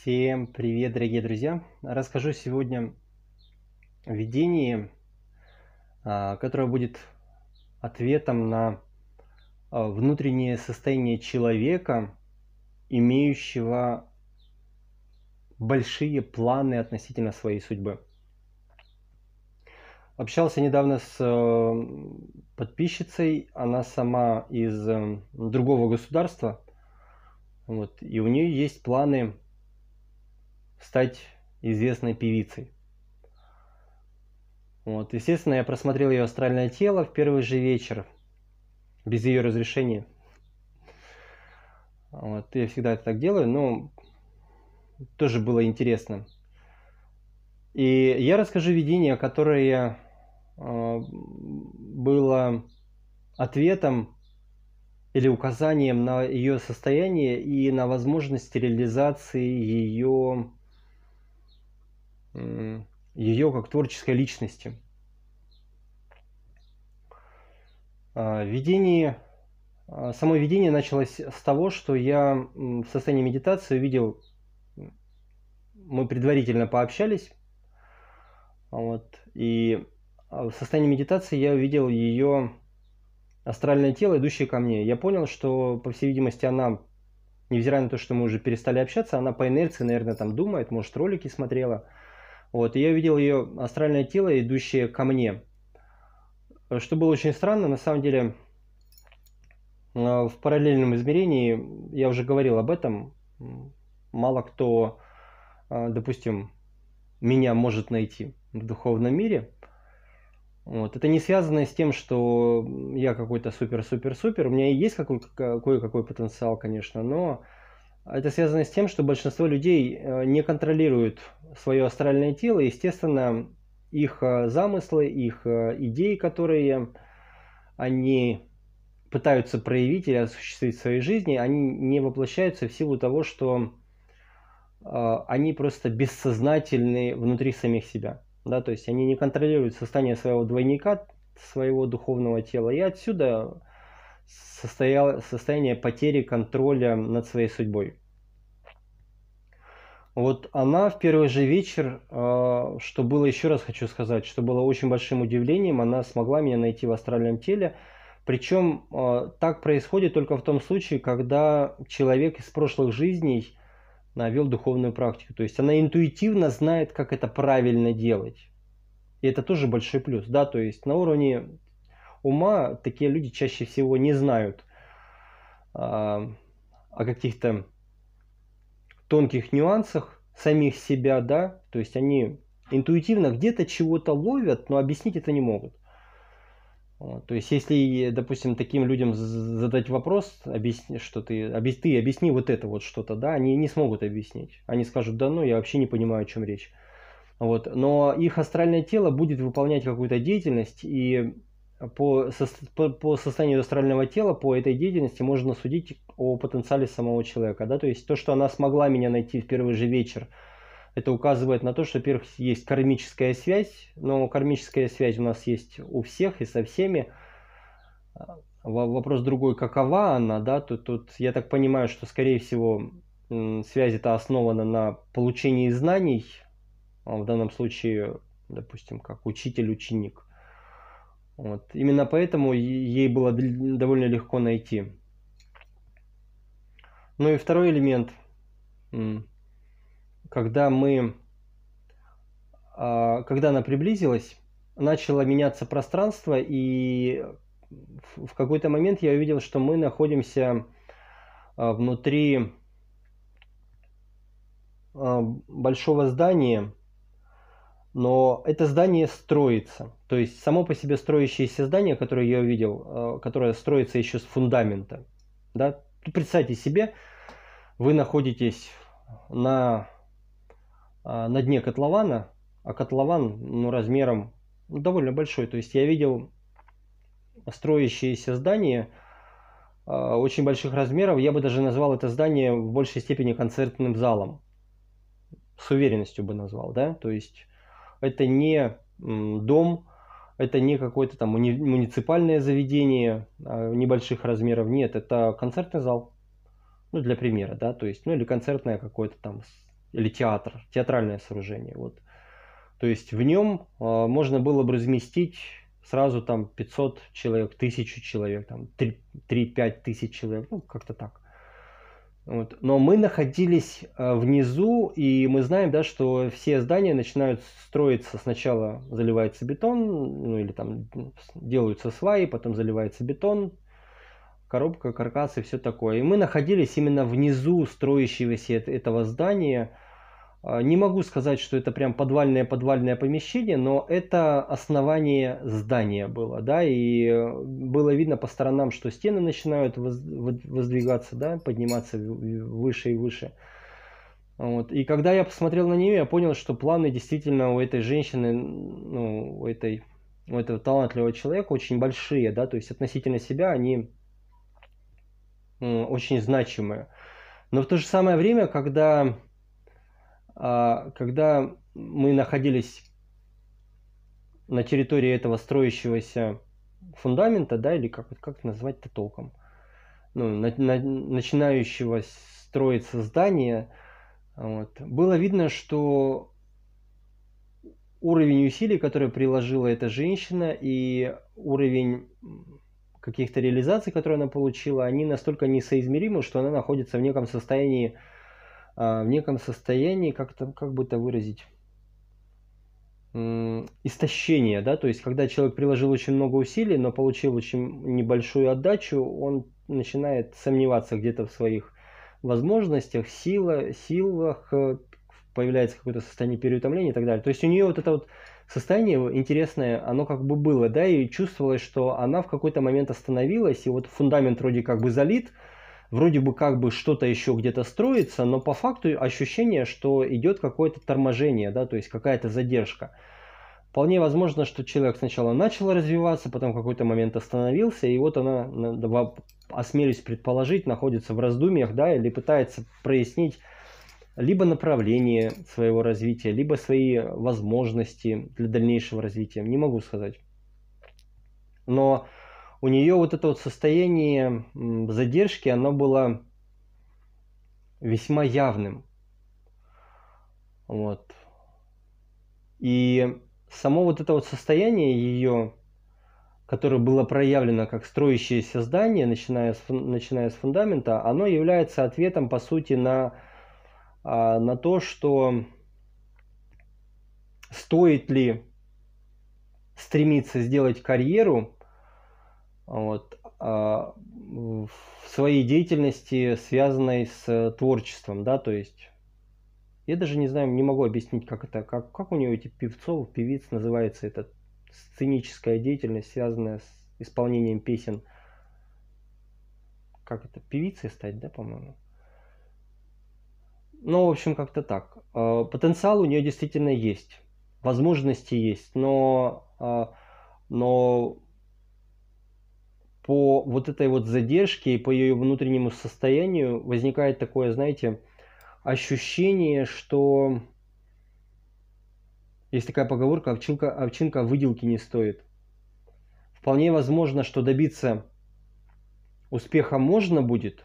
Всем привет, дорогие друзья! Расскажу сегодня о видении, а, которое будет ответом на а, внутреннее состояние человека, имеющего большие планы относительно своей судьбы. Общался недавно с э, подписчицей, она сама из э, другого государства, вот, и у нее есть планы стать известной певицей. Вот. Естественно, я просмотрел ее астральное тело в первый же вечер, без ее разрешения. Вот. Я всегда это так делаю, но тоже было интересно. И я расскажу видение, которое э, было ответом или указанием на ее состояние и на возможность реализации ее ее как творческой личности. А, видение, а, само видение началось с того, что я в состоянии медитации увидел, мы предварительно пообщались, вот, и а, в состоянии медитации я увидел ее астральное тело, идущее ко мне. Я понял, что, по всей видимости, она, невзирая на то, что мы уже перестали общаться, она по инерции, наверное, там думает, может, ролики смотрела – вот, и я видел ее астральное тело, идущее ко мне. Что было очень странно, на самом деле, э, в параллельном измерении, я уже говорил об этом, мало кто, э, допустим, меня может найти в духовном мире. Вот. Это не связано с тем, что я какой-то супер-супер-супер. У меня и есть какой-какой потенциал, конечно, но а это связано с тем, что большинство людей э, не контролируют свое астральное тело, и, естественно, их э, замыслы, их э, идеи, которые они пытаются проявить или осуществить в своей жизни, они не воплощаются в силу того, что они просто бессознательны внутри самих себя. Да? То есть они не контролируют состояние своего двойника, своего духовного тела. И отсюда состоял, состояние потери контроля над своей судьбой. Вот она в первый же вечер, а, что было, еще раз хочу сказать, что было очень большим удивлением, она смогла меня найти в астральном теле. Причем а, так происходит только в том случае, когда человек из прошлых жизней навел духовную практику. То есть она интуитивно знает, как это правильно делать. И это тоже большой плюс. Да, то есть на уровне ума такие люди чаще всего не знают а, о каких-то тонких нюансах самих себя, да, то есть они интуитивно где-то чего-то ловят, но объяснить это не могут. То есть, если, допустим, таким людям задать вопрос, объясни, что ты, объяс, ты объясни вот это вот что-то, да, они не смогут объяснить. Они скажут, да ну, я вообще не понимаю, о чем речь. Вот. Но их астральное тело будет выполнять какую-то деятельность, и по, по, по состоянию астрального тела, по этой деятельности можно судить о потенциале самого человека. Да? То есть то, что она смогла меня найти в первый же вечер, это указывает на то, что, во-первых, есть кармическая связь, но кармическая связь у нас есть у всех и со всеми. А, вопрос другой, какова она, да, тут, тут я так понимаю, что, скорее всего, связь это основана на получении знаний, а в данном случае, допустим, как учитель-ученик – вот. Именно поэтому ей было довольно легко найти. Ну и второй элемент. Когда мы, а, когда она приблизилась, начало меняться пространство, и в какой-то момент я увидел, что мы находимся а, внутри а, большого здания, но это здание строится. То есть само по себе строящееся здание, которое я увидел, э, которое строится еще с фундамента. Да? Представьте себе, вы находитесь на, а, на дне котлована, а котлован ну, размером довольно большой. То есть я видел строящиеся здания а, очень больших размеров. Я бы даже назвал это здание в большей степени концертным залом. С уверенностью бы назвал, да? То есть это не дом, это не какое-то там муни муниципальное заведение а, небольших размеров, нет, это концертный зал, ну, для примера, да, то есть, ну, или концертное какое-то там, или театр, театральное сооружение, вот. То есть в нем э, можно было бы разместить сразу там 500 человек, 1000 человек, там 3-5 тысяч человек, ну, как-то так. Вот. Но мы находились э, внизу, и мы знаем, да, что все здания начинают строиться, сначала заливается бетон, ну или там делаются сваи, потом заливается бетон, коробка, каркас и все такое. И мы находились именно внизу строящегося этого здания, а, не могу сказать, что это прям подвальное-подвальное помещение, но это основание здания было, да, и э, было видно по сторонам, что стены начинают воздвигаться, да, подниматься выше и выше. Вот. И когда я посмотрел на нее, я понял, что планы действительно у этой женщины, ну, у, этой, у этого талантливого человека очень большие, да, то есть относительно себя они очень значимые. Но в то же самое время, когда а, когда мы находились на территории этого строящегося фундамента, да, или как, как это назвать-то толком, ну, на, на, начинающего строиться здания, вот, было видно, что уровень усилий, которые приложила эта женщина, и уровень каких-то реализаций, которые она получила, они настолько несоизмеримы, что она находится в неком состоянии а, в неком состоянии, как, то ну, как бы это выразить, истощение, да, то есть когда человек приложил очень много усилий, но получил очень небольшую отдачу, он начинает сомневаться где-то в своих возможностях, сила, силах, э, появляется какое-то состояние переутомления и так далее. То есть у нее вот это вот состояние интересное, оно как бы было, да, и чувствовалось, что она в какой-то момент остановилась, и вот фундамент вроде как бы залит, вроде бы как бы что-то еще где-то строится, но по факту ощущение, что идет какое-то торможение, да, то есть какая-то задержка. Вполне возможно, что человек сначала начал развиваться, потом в какой-то момент остановился, и вот она, осмелюсь предположить, находится в раздумьях, да, или пытается прояснить либо направление своего развития, либо свои возможности для дальнейшего развития. Не могу сказать. Но у нее вот это вот состояние задержки, оно было весьма явным. Вот. И само вот это вот состояние ее, которое было проявлено как строящееся здание, начиная с, начиная с фундамента, оно является ответом, по сути, на, а, на то, что стоит ли стремиться сделать карьеру вот, а в своей деятельности, связанной с творчеством, да, то есть я даже не знаю, не могу объяснить, как это, как, как у нее эти певцов, певиц называется эта сценическая деятельность, связанная с исполнением песен. Как это, певицей стать, да, по-моему? Ну, в общем, как-то так. А, потенциал у нее действительно есть, возможности есть, но, а, но по вот этой вот задержке и по ее внутреннему состоянию возникает такое, знаете, ощущение, что есть такая поговорка, овчинка, овчинка выделки не стоит. Вполне возможно, что добиться успеха можно будет,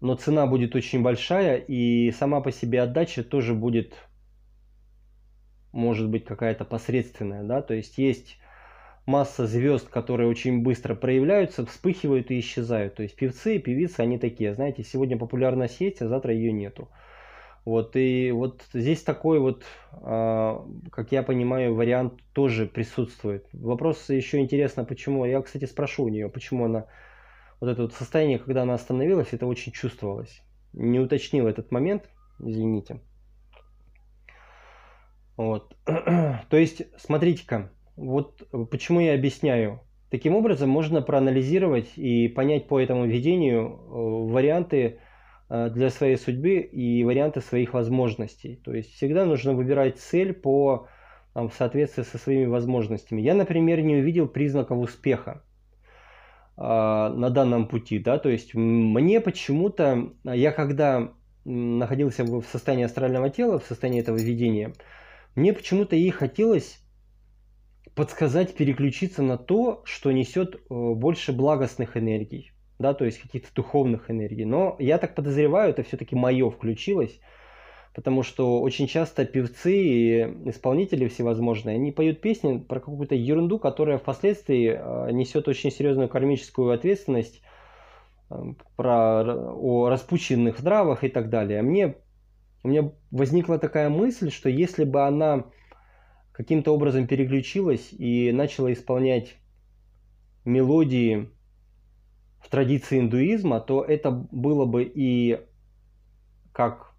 но цена будет очень большая, и сама по себе отдача тоже будет, может быть, какая-то посредственная. Да? То есть есть масса звезд, которые очень быстро проявляются, вспыхивают и исчезают. То есть певцы и певицы, они такие, знаете, сегодня популярность есть, а завтра ее нету. Вот, и вот здесь такой вот, а, как я понимаю, вариант тоже присутствует. Вопрос еще интересно, почему, я, кстати, спрошу у нее, почему она, вот это вот состояние, когда она остановилась, это очень чувствовалось. Не уточнил этот момент, извините. Вот. То есть, смотрите-ка, вот э, почему я объясняю. Таким образом, можно проанализировать и понять по этому видению э, варианты э, для своей судьбы и варианты своих возможностей. То есть всегда нужно выбирать цель по, там, в соответствии со своими возможностями. Я, например, не увидел признаков успеха а, на данном пути, да, то есть мне почему-то, а, я когда находился в состоянии астрального тела, в состоянии этого видения, мне почему-то и хотелось подсказать переключиться на то, что несет э, больше благостных энергий, да, то есть каких-то духовных энергий. Но я так подозреваю, это все-таки мое включилось, потому что очень часто певцы и исполнители всевозможные, они поют песни про какую-то ерунду, которая впоследствии э, несет очень серьезную кармическую ответственность э, про, о распущенных здравах и так далее. А мне, у меня возникла такая мысль, что если бы она каким-то образом переключилась и начала исполнять мелодии в традиции индуизма, то это было бы и как,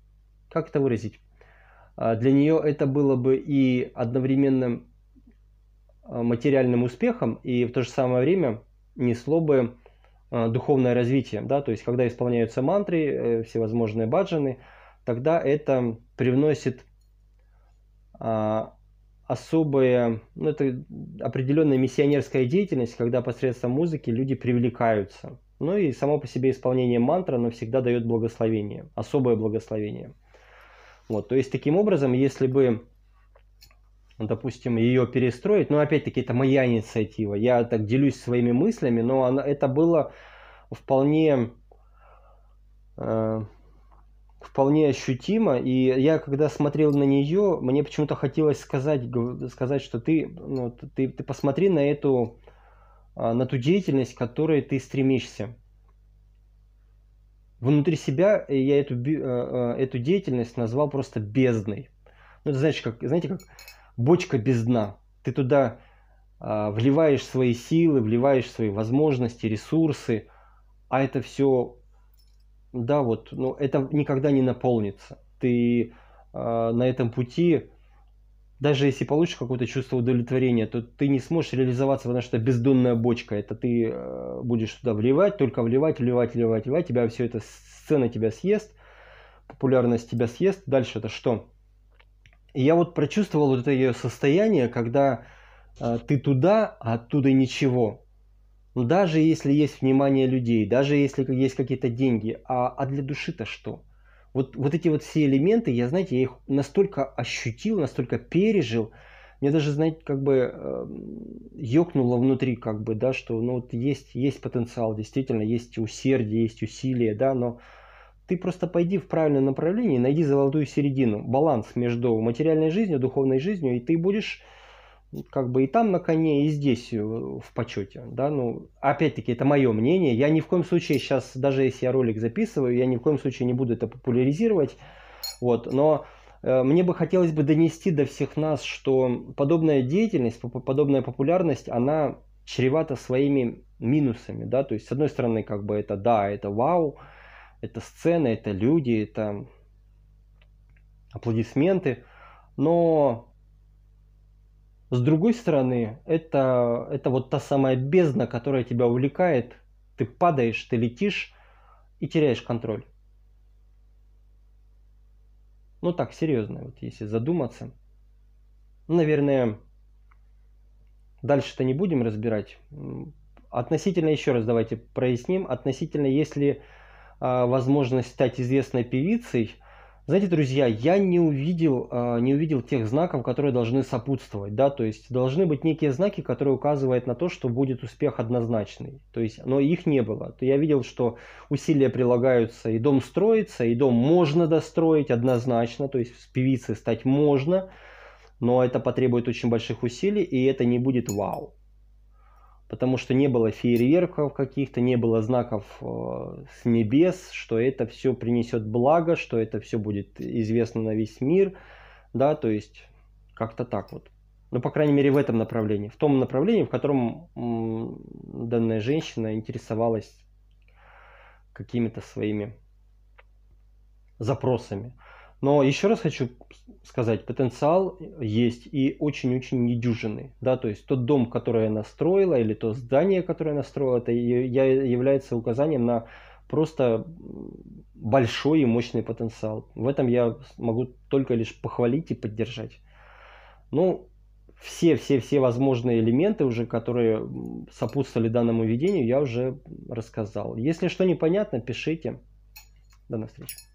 как это выразить? А, для нее это было бы и одновременным а, материальным успехом, и в то же самое время несло бы а, духовное развитие. Да? То есть, когда исполняются мантры, э, всевозможные баджаны, тогда это привносит особая, ну это определенная миссионерская деятельность, когда посредством музыки люди привлекаются. Ну и само по себе исполнение мантры, оно всегда дает благословение, особое благословение. Вот, то есть таким образом, если бы, допустим, ее перестроить, ну опять-таки это моя инициатива, я так делюсь своими мыслями, но она, это было вполне э, вполне ощутимо. И я, когда смотрел на нее, мне почему-то хотелось сказать, сказать что ты, ну, ты, ты посмотри на эту, а, на ту деятельность, к которой ты стремишься. Внутри себя я эту, а, а, эту деятельность назвал просто бездной. Ну, это знаешь, как, знаете, как бочка без дна. Ты туда вливаешь свои силы, вливаешь свои возможности, ресурсы, а это все да, вот, но ну, это никогда не наполнится. Ты э, на этом пути, даже если получишь какое-то чувство удовлетворения, то ты не сможешь реализоваться, потому что это бездонная бочка. Это ты э, будешь туда вливать, только вливать, вливать, вливать, вливать. Тебя все это, сцена тебя съест, популярность тебя съест. Дальше это что? И я вот прочувствовал вот это ее состояние, когда э, ты туда, а оттуда ничего. Но ну, даже если есть внимание людей, даже если есть какие-то деньги, а, а для души-то что? Вот, вот эти вот все элементы, я, знаете, я их настолько ощутил, настолько пережил, мне даже, знаете, как бы э, ёкнуло внутри, как бы, да, что, ну, вот есть, есть потенциал, действительно, есть усердие, есть усилие, да, но ты просто пойди в правильное направление, найди золотую середину, баланс между материальной жизнью, духовной жизнью, и ты будешь как бы и там на коне, и здесь э, в почете. Да? Ну, опять-таки, это мое мнение. Я ни в коем случае сейчас, даже если я ролик записываю, я ни в коем случае не буду это популяризировать. Вот, но э, мне бы хотелось бы донести до всех нас, что подобная деятельность, подобная популярность, она чревата своими минусами. Да? То есть, с одной стороны, как бы это да, это вау, это сцена, это люди, это аплодисменты, но с другой стороны, это, это вот та самая бездна, которая тебя увлекает, ты падаешь, ты летишь и теряешь контроль. Ну так, серьезно, вот если задуматься. Наверное, дальше-то не будем разбирать. Относительно, еще раз давайте проясним, относительно, если а, возможность стать известной певицей – знаете, друзья, я не увидел, а, не увидел тех знаков, которые должны сопутствовать, да, то есть должны быть некие знаки, которые указывают на то, что будет успех однозначный, то есть, но их не было. То Я видел, что усилия прилагаются, и дом строится, и дом можно достроить однозначно, то есть с певицей стать можно, но это потребует очень больших усилий, и это не будет вау потому что не было фейерверков каких-то, не было знаков э, с небес, что это все принесет благо, что это все будет известно на весь мир, да, то есть как-то так вот. Ну, по крайней мере, в этом направлении, в том направлении, в котором данная женщина интересовалась какими-то своими запросами. Но еще раз хочу сказать, потенциал есть и очень-очень недюжинный. Да? То есть тот дом, который она строила, или то здание, которое она строила, это я, является указанием на просто большой и мощный потенциал. В этом я могу только лишь похвалить и поддержать. Ну, все-все-все возможные элементы уже, которые сопутствовали данному видению, я уже рассказал. Если что непонятно, пишите. До новых встреч.